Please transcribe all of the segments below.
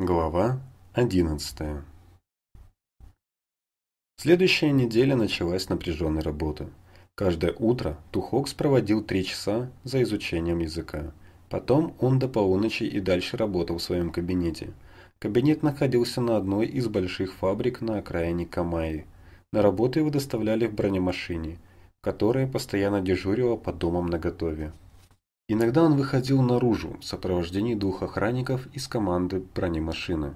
Глава 11. Следующая неделя началась напряженной работы. Каждое утро Тухокс проводил три часа за изучением языка. Потом он до полуночи и дальше работал в своем кабинете. Кабинет находился на одной из больших фабрик на окраине Камаи. На работу его доставляли в бронемашине, которая постоянно дежурила по домам наготове. Иногда он выходил наружу в сопровождении двух охранников из команды бронемашины.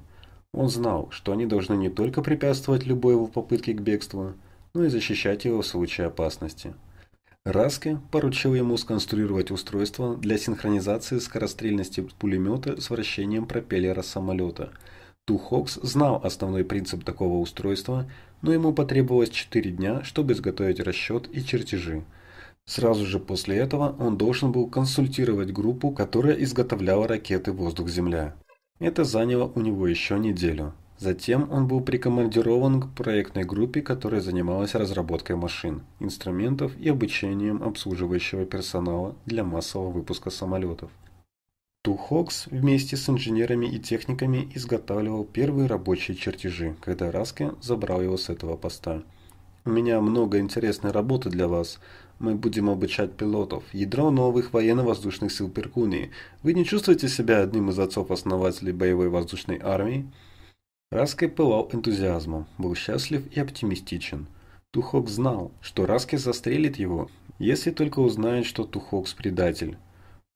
Он знал, что они должны не только препятствовать любой его попытке к бегству, но и защищать его в случае опасности. Раске поручил ему сконструировать устройство для синхронизации скорострельности пулемета с вращением пропеллера самолета. Тухокс знал основной принцип такого устройства, но ему потребовалось 4 дня, чтобы изготовить расчет и чертежи. Сразу же после этого он должен был консультировать группу, которая изготовляла ракеты «Воздух-Земля». Это заняло у него еще неделю. Затем он был прикомандирован к проектной группе, которая занималась разработкой машин, инструментов и обучением обслуживающего персонала для массового выпуска самолетов. Тухокс вместе с инженерами и техниками изготавливал первые рабочие чертежи, когда Раске забрал его с этого поста. «У меня много интересной работы для вас», мы будем обучать пилотов. Ядро новых военно-воздушных сил Перкунии. Вы не чувствуете себя одним из отцов-основателей боевой воздушной армии? Раскай пылал энтузиазмом, был счастлив и оптимистичен. Тухок знал, что Раскай застрелит его, если только узнает, что Тухокс предатель.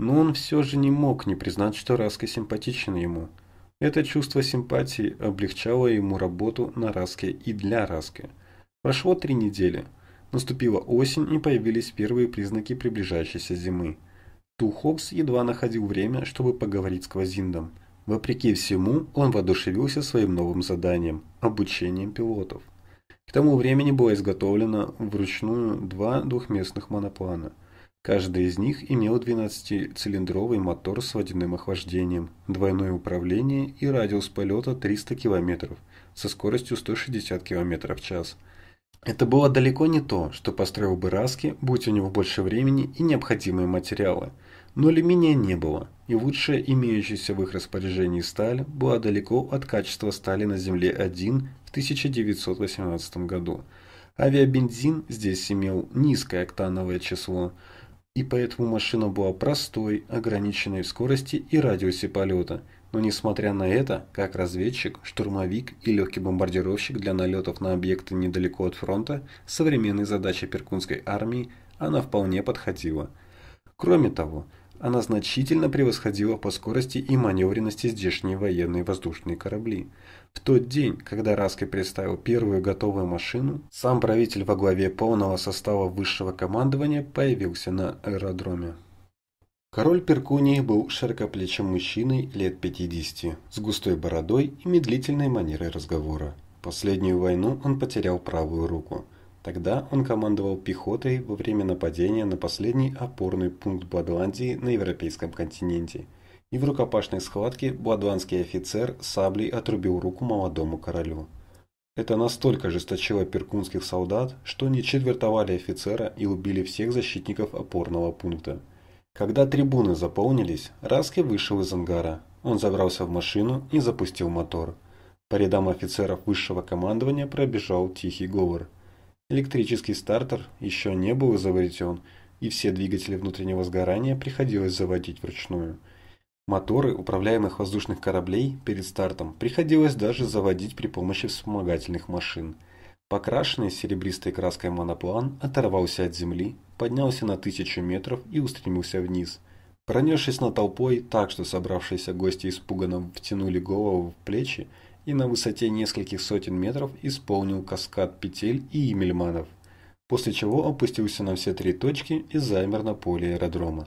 Но он все же не мог не признать, что Раскай симпатичен ему. Это чувство симпатии облегчало ему работу на Раске и для Раски. Прошло три недели – Наступила осень и появились первые признаки приближающейся зимы. Ту Хоббс едва находил время, чтобы поговорить с Квазиндом. Вопреки всему, он воодушевился своим новым заданием – обучением пилотов. К тому времени было изготовлено вручную два двухместных моноплана. Каждый из них имел 12-цилиндровый мотор с водяным охлаждением, двойное управление и радиус полета 300 км со скоростью 160 км в час – это было далеко не то, что построил бы Раски, будь у него больше времени и необходимые материалы. Но алюминия не было, и лучшая имеющаяся в их распоряжении сталь была далеко от качества стали на Земле-1 в 1918 году. Авиабензин здесь имел низкое октановое число, и поэтому машина была простой, ограниченной в скорости и радиусе полета – но несмотря на это, как разведчик, штурмовик и легкий бомбардировщик для налетов на объекты недалеко от фронта, современной задачей перкунской армии она вполне подходила. Кроме того, она значительно превосходила по скорости и маневренности здешние военные воздушные корабли. В тот день, когда Раской представил первую готовую машину, сам правитель во главе полного состава высшего командования появился на аэродроме. Король Перкунии был широкоплечим мужчиной лет 50, с густой бородой и медлительной манерой разговора. Последнюю войну он потерял правую руку. Тогда он командовал пехотой во время нападения на последний опорный пункт Бладландии на европейском континенте. И в рукопашной схватке бладландский офицер саблей отрубил руку молодому королю. Это настолько жесточило перкунских солдат, что они четвертовали офицера и убили всех защитников опорного пункта. Когда трибуны заполнились, Раски вышел из ангара. Он забрался в машину и запустил мотор. По рядам офицеров высшего командования пробежал тихий говор. Электрический стартер еще не был изобретен, и все двигатели внутреннего сгорания приходилось заводить вручную. Моторы управляемых воздушных кораблей перед стартом приходилось даже заводить при помощи вспомогательных машин. Покрашенный серебристой краской моноплан оторвался от земли поднялся на тысячу метров и устремился вниз. Пронесшись над толпой так, что собравшиеся гости испуганно втянули голову в плечи, и на высоте нескольких сотен метров исполнил каскад петель и эмельманов, после чего опустился на все три точки и замер на поле аэродрома.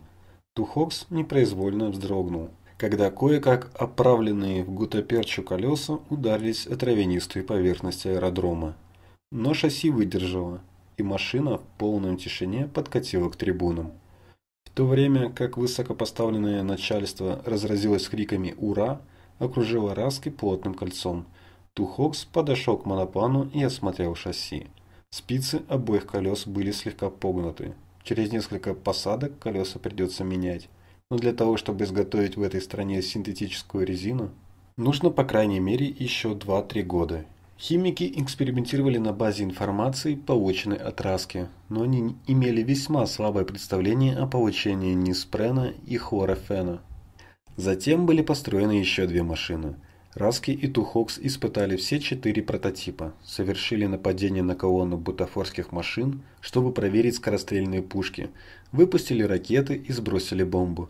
Тухокс непроизвольно вздрогнул, когда кое-как оправленные в гутоперчу колеса ударились о травянистую поверхность аэродрома. Но шасси выдержало, и машина в полной тишине подкатила к трибунам. В то время как высокопоставленное начальство разразилось криками «Ура!», окружило Раски плотным кольцом. Тухокс подошел к моноплану и осмотрел шасси. Спицы обоих колес были слегка погнуты. Через несколько посадок колеса придется менять. Но для того, чтобы изготовить в этой стране синтетическую резину, нужно по крайней мере еще 2-3 года. Химики экспериментировали на базе информации, полученной от Раски, но они имели весьма слабое представление о получении ниспрена и хлорофена. Затем были построены еще две машины. Раски и Тухокс испытали все четыре прототипа, совершили нападение на колонну бутафорских машин, чтобы проверить скорострельные пушки, выпустили ракеты и сбросили бомбу.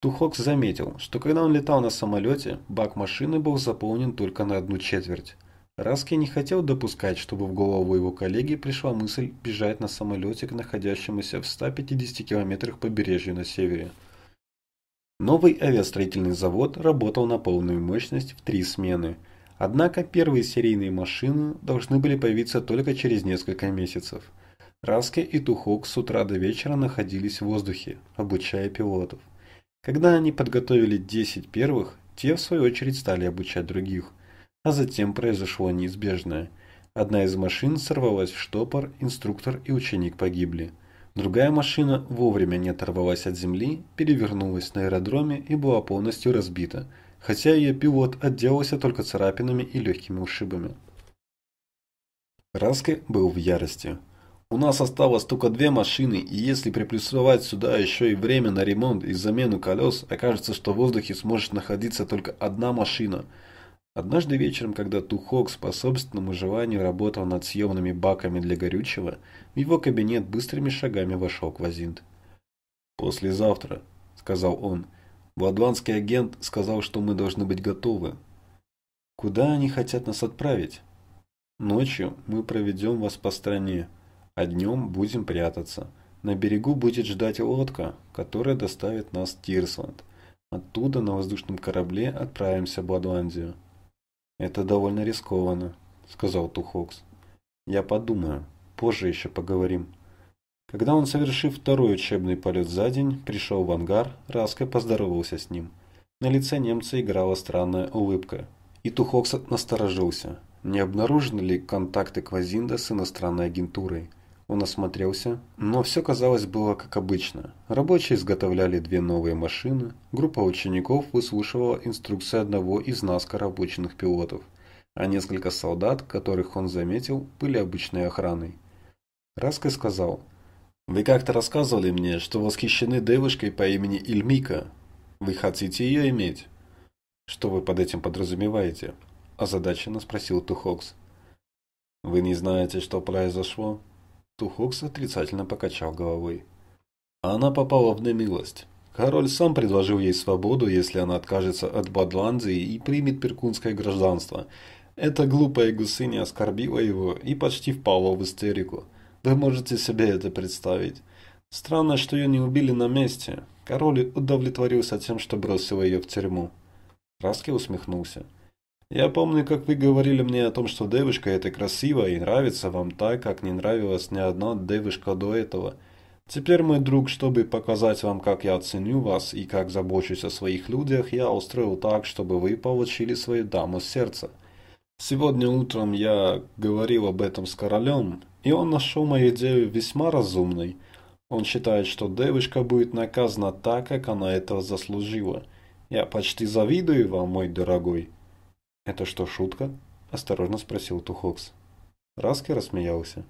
Тухокс заметил, что когда он летал на самолете, бак машины был заполнен только на одну четверть – Раски не хотел допускать, чтобы в голову его коллеги пришла мысль бежать на самолете к находящемуся в 150 километрах побережью на севере. Новый авиастроительный завод работал на полную мощность в три смены. Однако первые серийные машины должны были появиться только через несколько месяцев. Раске и Тухок с утра до вечера находились в воздухе, обучая пилотов. Когда они подготовили 10 первых, те в свою очередь стали обучать других – а затем произошло неизбежное. Одна из машин сорвалась в штопор, инструктор и ученик погибли. Другая машина вовремя не оторвалась от земли, перевернулась на аэродроме и была полностью разбита, хотя ее пилот отделался только царапинами и легкими ушибами. Раски был в ярости. «У нас осталось только две машины, и если приплюсовать сюда еще и время на ремонт и замену колес, окажется, что в воздухе сможет находиться только одна машина – Однажды вечером, когда Тухок, по собственному желанию работал над съемными баками для горючего, в его кабинет быстрыми шагами вошел Квазинт. «Послезавтра», — сказал он. «Владванский агент сказал, что мы должны быть готовы». «Куда они хотят нас отправить?» «Ночью мы проведем вас по стране, а днем будем прятаться. На берегу будет ждать лодка, которая доставит нас в Тирсланд. Оттуда на воздушном корабле отправимся в Бладландию». «Это довольно рискованно», — сказал Тухокс. «Я подумаю. Позже еще поговорим». Когда он, совершив второй учебный полет за день, пришел в ангар, Раска поздоровался с ним. На лице немца играла странная улыбка. И Тухокс насторожился. Не обнаружены ли контакты Квазинда с иностранной агентурой? Он осмотрелся, но все, казалось, было как обычно. Рабочие изготовляли две новые машины, группа учеников выслушивала инструкции одного из наскоро обученных пилотов, а несколько солдат, которых он заметил, были обычной охраной. Раской сказал, «Вы как-то рассказывали мне, что восхищены девушкой по имени Ильмика. Вы хотите ее иметь?» «Что вы под этим подразумеваете?» – озадаченно спросил Тухокс. «Вы не знаете, что произошло?» Тухокс отрицательно покачал головой. Она попала в немилость. Король сам предложил ей свободу, если она откажется от Бадландии и примет перкунское гражданство. Эта глупая гусыня оскорбила его и почти впала в истерику. Вы можете себе это представить. Странно, что ее не убили на месте. Король удовлетворился тем, что бросил ее в тюрьму. Раски усмехнулся. Я помню, как вы говорили мне о том, что девушка эта красивая и нравится вам так, как не нравилась ни одна девушка до этого. Теперь, мой друг, чтобы показать вам, как я ценю вас и как забочусь о своих людях, я устроил так, чтобы вы получили свою даму сердца. Сегодня утром я говорил об этом с королем, и он нашел мою идею весьма разумной. Он считает, что девушка будет наказана так, как она этого заслужила. Я почти завидую вам, мой дорогой. «Это что, шутка?» – осторожно спросил Тухокс. Раски рассмеялся.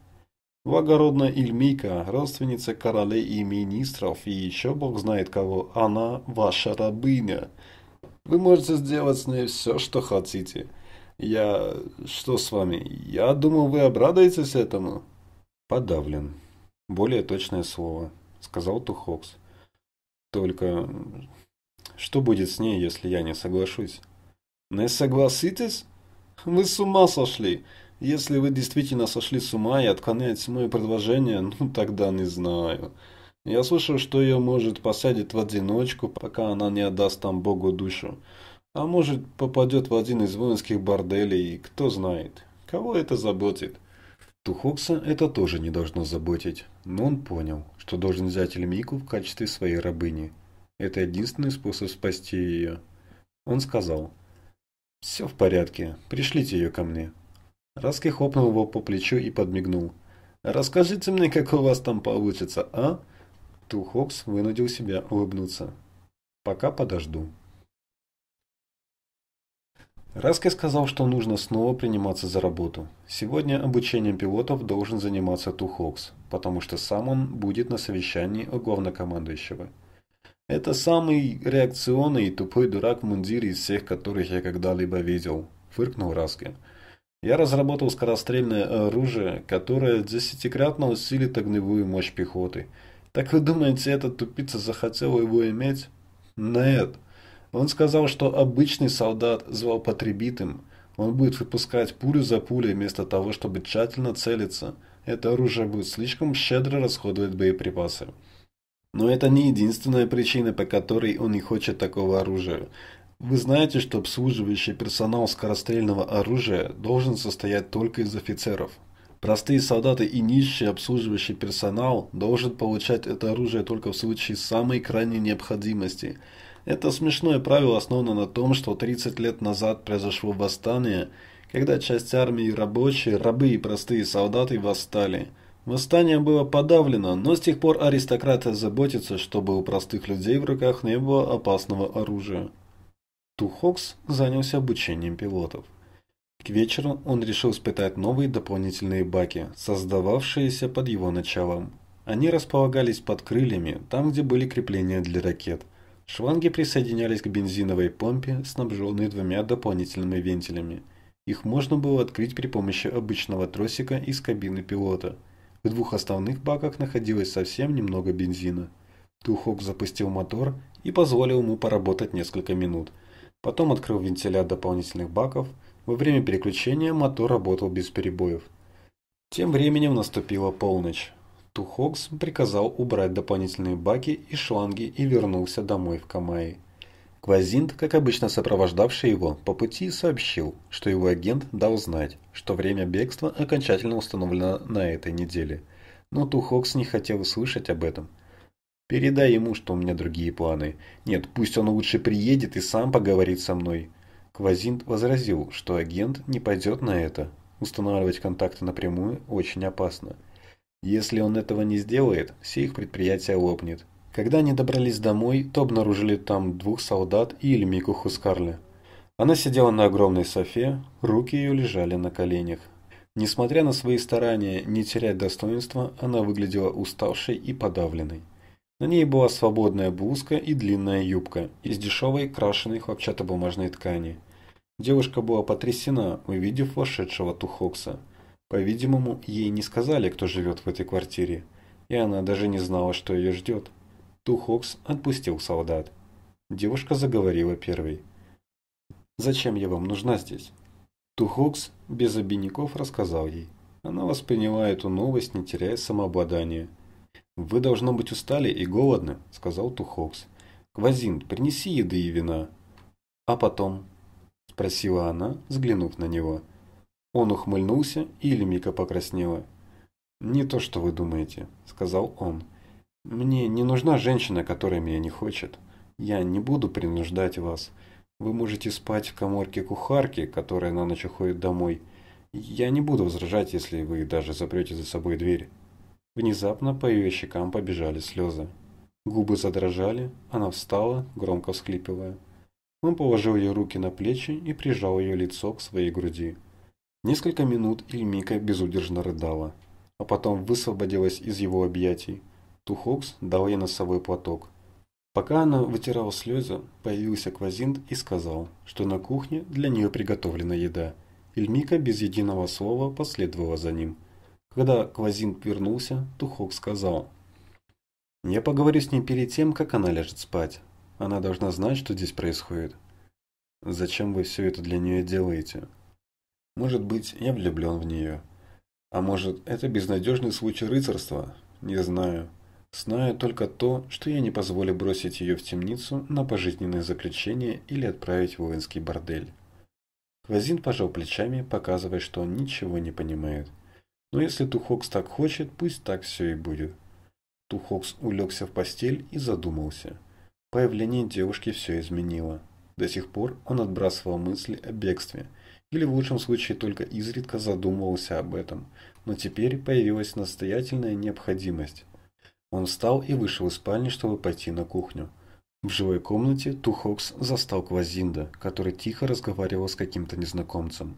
Благородная Ильмика, родственница королей и министров, и еще бог знает кого, она ваша рабыня. Вы можете сделать с ней все, что хотите. Я... что с вами? Я думал, вы обрадуетесь этому. Подавлен. Более точное слово, сказал Тухокс. Только... что будет с ней, если я не соглашусь? Не согласитесь? Вы с ума сошли. Если вы действительно сошли с ума и отклоняете мое предложение, ну тогда не знаю. Я слышал, что ее, может, посадить в одиночку, пока она не отдаст там Богу душу. А может, попадет в один из воинских борделей, и кто знает. Кого это заботит? Тухокса это тоже не должно заботить, но он понял, что должен взять Эльмику в качестве своей рабыни. Это единственный способ спасти ее. Он сказал, «Все в порядке. Пришлите ее ко мне». Раски хлопнул его по плечу и подмигнул. «Расскажите мне, как у вас там получится, а?» Тухокс вынудил себя улыбнуться. «Пока подожду». Раски сказал, что нужно снова приниматься за работу. Сегодня обучением пилотов должен заниматься Тухокс, потому что сам он будет на совещании у главнокомандующего. Это самый реакционный и тупой дурак в мундире из всех, которых я когда-либо видел, фыркнул Раскин. Я разработал скорострельное оружие, которое десятикратно усилит огневую мощь пехоты. Так вы думаете, этот тупица захотел его иметь? Нет. Он сказал, что обычный солдат злоупотребит им. Он будет выпускать пулю за пулей вместо того, чтобы тщательно целиться. Это оружие будет слишком щедро расходовать боеприпасы. Но это не единственная причина, по которой он не хочет такого оружия. Вы знаете, что обслуживающий персонал скорострельного оружия должен состоять только из офицеров. Простые солдаты и нищий обслуживающий персонал должен получать это оружие только в случае самой крайней необходимости. Это смешное правило основано на том, что 30 лет назад произошло восстание, когда часть армии рабочие, рабы и простые солдаты восстали – Восстание было подавлено, но с тех пор аристократы заботятся, чтобы у простых людей в руках не было опасного оружия. Тухокс занялся обучением пилотов. К вечеру он решил испытать новые дополнительные баки, создававшиеся под его началом. Они располагались под крыльями, там, где были крепления для ракет. Шланги присоединялись к бензиновой помпе, снабженной двумя дополнительными вентилями. Их можно было открыть при помощи обычного тросика из кабины пилота – в двух основных баках находилось совсем немного бензина. Тухок запустил мотор и позволил ему поработать несколько минут. Потом открыл вентилят дополнительных баков. Во время переключения мотор работал без перебоев. Тем временем наступила полночь. Тухокс приказал убрать дополнительные баки и шланги и вернулся домой в Камаи. Квазинт, как обычно сопровождавший его, по пути сообщил, что его агент дал знать, что время бегства окончательно установлено на этой неделе. Но Тухокс не хотел слышать об этом. «Передай ему, что у меня другие планы. Нет, пусть он лучше приедет и сам поговорит со мной». Квазинт возразил, что агент не пойдет на это. Устанавливать контакты напрямую очень опасно. Если он этого не сделает, все их предприятия лопнет. Когда они добрались домой, то обнаружили там двух солдат и Эльмику Хускарли. Она сидела на огромной софе, руки ее лежали на коленях. Несмотря на свои старания не терять достоинства, она выглядела уставшей и подавленной. На ней была свободная блузка и длинная юбка из дешевой крашеной хлопчатобумажной ткани. Девушка была потрясена, увидев вошедшего Тухокса. По-видимому, ей не сказали, кто живет в этой квартире, и она даже не знала, что ее ждет. Тухокс отпустил солдат. Девушка заговорила первой. «Зачем я вам нужна здесь?» Тухокс без обиняков рассказал ей. Она восприняла эту новость, не теряя самообладания. «Вы, должно быть, устали и голодны», — сказал Тухокс. «Квазин, принеси еды и вина». «А потом?» — спросила она, взглянув на него. Он ухмыльнулся, и Лемика покраснела. «Не то, что вы думаете», — сказал он. Мне не нужна женщина, которая меня не хочет. Я не буду принуждать вас. Вы можете спать в коморке кухарки, которая на ночь уходит домой. Я не буду возражать, если вы даже запрете за собой дверь». Внезапно по ее щекам побежали слезы. Губы задрожали, она встала, громко всхлипывая. Он положил ее руки на плечи и прижал ее лицо к своей груди. Несколько минут Ильмика безудержно рыдала, а потом высвободилась из его объятий. Тухокс дал ей носовой платок. Пока она вытирала слезы, появился Квазинт и сказал, что на кухне для нее приготовлена еда. Ильмика без единого слова последовала за ним. Когда Квазинт вернулся, Тухок сказал, «Я поговорю с ней перед тем, как она ляжет спать. Она должна знать, что здесь происходит. Зачем вы все это для нее делаете? Может быть, я влюблен в нее. А может, это безнадежный случай рыцарства? Не знаю зная только то, что я не позволю бросить ее в темницу на пожизненное заключение или отправить в воинский бордель. Квазин пожал плечами, показывая, что он ничего не понимает. Но если Тухокс так хочет, пусть так все и будет. Тухокс улегся в постель и задумался. Появление девушки все изменило. До сих пор он отбрасывал мысли о бегстве, или в лучшем случае только изредка задумывался об этом, но теперь появилась настоятельная необходимость. Он встал и вышел из спальни, чтобы пойти на кухню. В живой комнате Тухокс застал Квазинда, который тихо разговаривал с каким-то незнакомцем.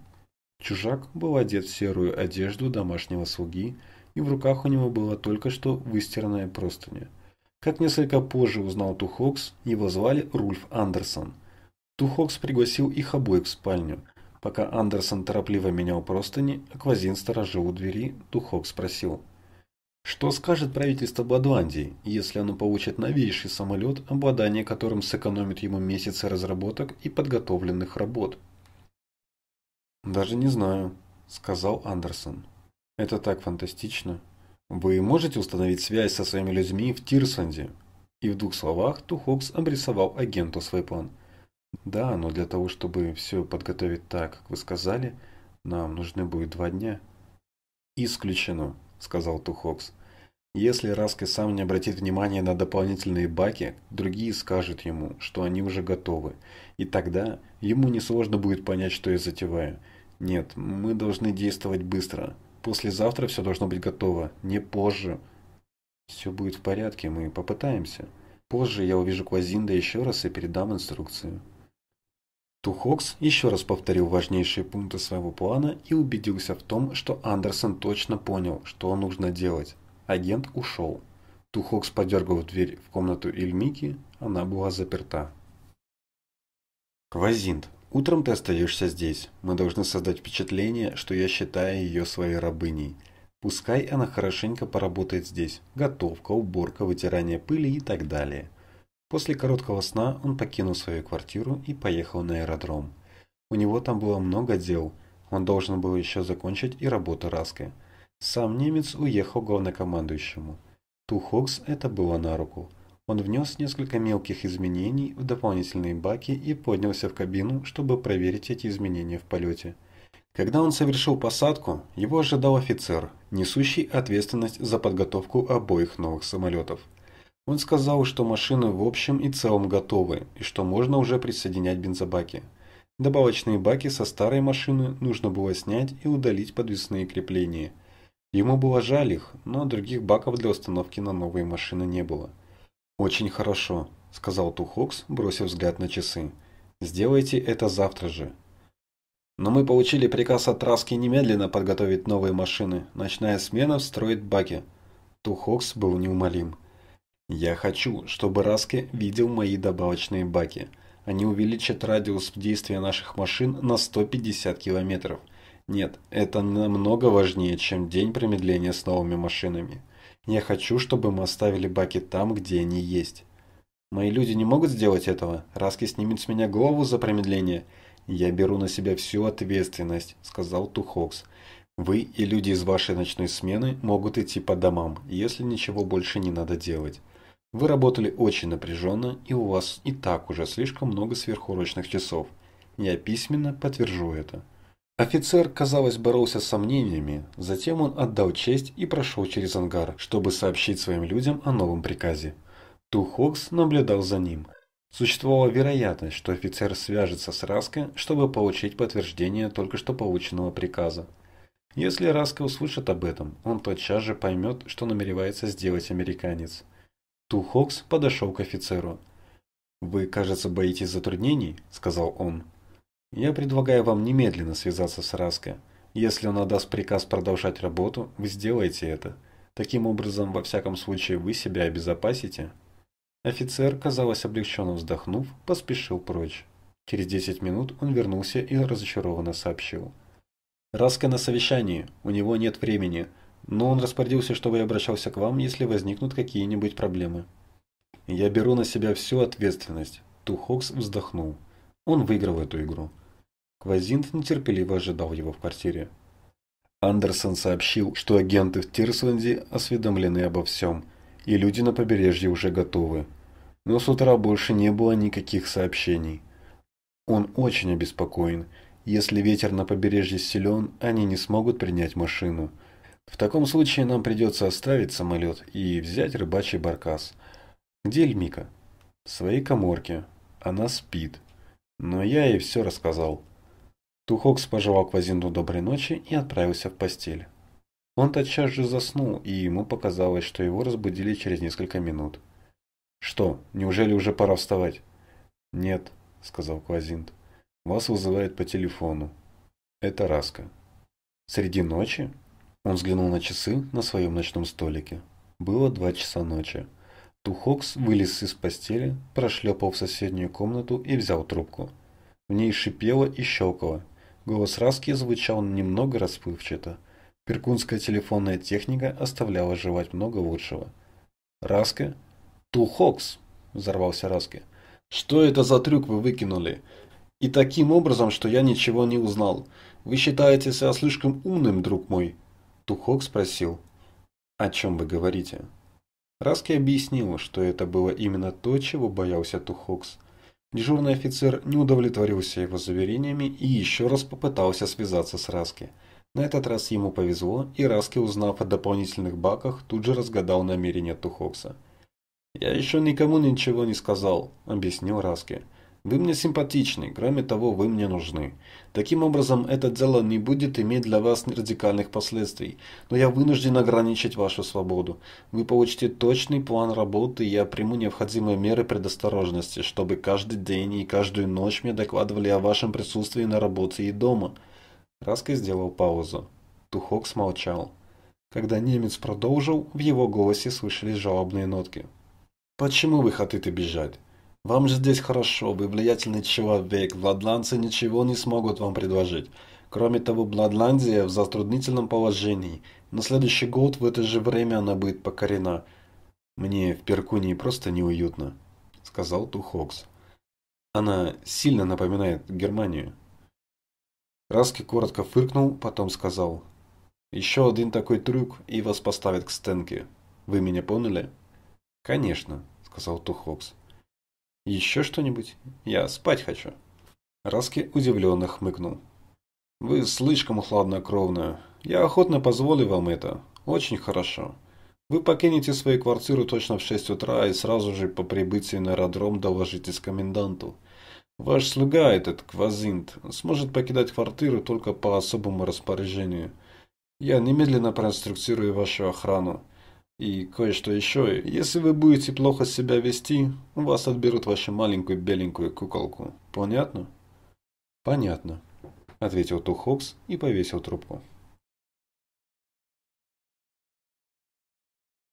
Чужак был одет в серую одежду домашнего слуги, и в руках у него была только что выстиранная простыня. Как несколько позже узнал Тухокс, его звали Рульф Андерсон. Тухокс пригласил их обоих в спальню. Пока Андерсон торопливо менял простыни, а Квазин сторожил у двери, Тухокс спросил – что скажет правительство Бадландии, если оно получит новейший самолет, обладание которым сэкономит ему месяцы разработок и подготовленных работ? «Даже не знаю», — сказал Андерсон. «Это так фантастично. Вы можете установить связь со своими людьми в Тирсанде?» И в двух словах Тухокс обрисовал агенту свой план. «Да, но для того, чтобы все подготовить так, как вы сказали, нам нужны будет два дня». «Исключено», сказал Тухокс. Если Раски сам не обратит внимания на дополнительные баки, другие скажут ему, что они уже готовы. И тогда ему несложно будет понять, что я затеваю. Нет, мы должны действовать быстро. Послезавтра все должно быть готово, не позже. Все будет в порядке, мы попытаемся. Позже я увижу Квазинда еще раз и передам инструкцию. Тухокс еще раз повторил важнейшие пункты своего плана и убедился в том, что Андерсон точно понял, что нужно делать. Агент ушел. Тухокс подергал дверь в комнату Ильмики, она была заперта. Квазинт, утром ты остаешься здесь. Мы должны создать впечатление, что я считаю ее своей рабыней. Пускай она хорошенько поработает здесь. Готовка, уборка, вытирание пыли и так далее. После короткого сна он покинул свою квартиру и поехал на аэродром. У него там было много дел, он должен был еще закончить и работу Раска. Сам немец уехал главнокомандующему. Тухокс это было на руку. Он внес несколько мелких изменений в дополнительные баки и поднялся в кабину, чтобы проверить эти изменения в полете. Когда он совершил посадку, его ожидал офицер, несущий ответственность за подготовку обоих новых самолетов. Он сказал, что машины в общем и целом готовы, и что можно уже присоединять бензобаки. Добавочные баки со старой машины нужно было снять и удалить подвесные крепления. Ему было жаль их, но других баков для установки на новые машины не было. «Очень хорошо», – сказал Тухокс, бросив взгляд на часы. «Сделайте это завтра же». «Но мы получили приказ от Траски немедленно подготовить новые машины. Ночная смена встроит баки». Тухокс был неумолим. Я хочу, чтобы Раски видел мои добавочные баки. Они увеличат радиус действия наших машин на 150 километров. Нет, это намного важнее, чем день промедления с новыми машинами. Я хочу, чтобы мы оставили баки там, где они есть. Мои люди не могут сделать этого. Раски снимет с меня голову за промедление. Я беру на себя всю ответственность, сказал Тухокс. Вы и люди из вашей ночной смены могут идти по домам, если ничего больше не надо делать. Вы работали очень напряженно, и у вас и так уже слишком много сверхурочных часов. Я письменно подтвержу это. Офицер, казалось, боролся с сомнениями, затем он отдал честь и прошел через ангар, чтобы сообщить своим людям о новом приказе. Тухокс наблюдал за ним. Существовала вероятность, что офицер свяжется с Раско, чтобы получить подтверждение только что полученного приказа. Если Раско услышит об этом, он тотчас же поймет, что намеревается сделать американец. Тухокс подошел к офицеру. «Вы, кажется, боитесь затруднений?» – сказал он. «Я предлагаю вам немедленно связаться с Раско. Если он отдаст приказ продолжать работу, вы сделаете это. Таким образом, во всяком случае, вы себя обезопасите». Офицер, казалось, облегченно вздохнув, поспешил прочь. Через 10 минут он вернулся и разочарованно сообщил. «Раско на совещании, у него нет времени но он распорядился, чтобы я обращался к вам, если возникнут какие-нибудь проблемы. Я беру на себя всю ответственность. Тухокс вздохнул. Он выиграл эту игру. Квазинт нетерпеливо ожидал его в квартире. Андерсон сообщил, что агенты в Тирсленде осведомлены обо всем, и люди на побережье уже готовы. Но с утра больше не было никаких сообщений. Он очень обеспокоен. Если ветер на побережье силен, они не смогут принять машину – в таком случае нам придется оставить самолет и взять рыбачий баркас. Где Эльмика? В своей коморке. Она спит. Но я ей все рассказал. Тухокс пожелал Квазинду доброй ночи и отправился в постель. Он тотчас же заснул, и ему показалось, что его разбудили через несколько минут. «Что, неужели уже пора вставать?» «Нет», — сказал Квазинт. «Вас вызывает по телефону. Это Раска». «Среди ночи?» Он взглянул на часы на своем ночном столике. Было два часа ночи. Тухокс вылез из постели, прошлепал в соседнюю комнату и взял трубку. В ней шипело и щелкало. Голос Раски звучал немного расплывчато. Перкунская телефонная техника оставляла желать много лучшего. «Раска?» «Тухокс!» – взорвался Раски. «Что это за трюк вы выкинули? И таким образом, что я ничего не узнал. Вы считаете себя слишком умным, друг мой. Тухок спросил, «О чем вы говорите?» Раски объяснила, что это было именно то, чего боялся Тухокс. Дежурный офицер не удовлетворился его заверениями и еще раз попытался связаться с Раски. На этот раз ему повезло, и Раски, узнав о дополнительных баках, тут же разгадал намерения Тухокса. «Я еще никому ничего не сказал», — объяснил Раски. «Раски». Вы мне симпатичны, кроме того, вы мне нужны. Таким образом, это дело не будет иметь для вас радикальных последствий, но я вынужден ограничить вашу свободу. Вы получите точный план работы, и я приму необходимые меры предосторожности, чтобы каждый день и каждую ночь мне докладывали о вашем присутствии на работе и дома. Раской сделал паузу. Тухок смолчал. Когда немец продолжил, в его голосе слышались жалобные нотки. «Почему вы хотите бежать? Вам же здесь хорошо, вы влиятельный человек, владландцы ничего не смогут вам предложить. Кроме того, Бладландия в затруднительном положении. На следующий год в это же время она будет покорена. Мне в Перкунии просто неуютно, сказал Тухокс. Она сильно напоминает Германию. Раски коротко фыркнул, потом сказал. «Еще один такой трюк, и вас поставят к стенке. Вы меня поняли?» «Конечно», — сказал Тухокс. Еще что-нибудь? Я спать хочу». Раски удивленно хмыкнул. «Вы слишком хладнокровны. Я охотно позволю вам это. Очень хорошо. Вы покинете свою квартиру точно в 6 утра и сразу же по прибытии на аэродром доложитесь коменданту. Ваш слуга, этот Квазинт, сможет покидать квартиру только по особому распоряжению. Я немедленно проинструктирую вашу охрану и кое-что еще. Если вы будете плохо себя вести, у вас отберут вашу маленькую беленькую куколку. Понятно? Понятно, ответил Тухокс и повесил трубку.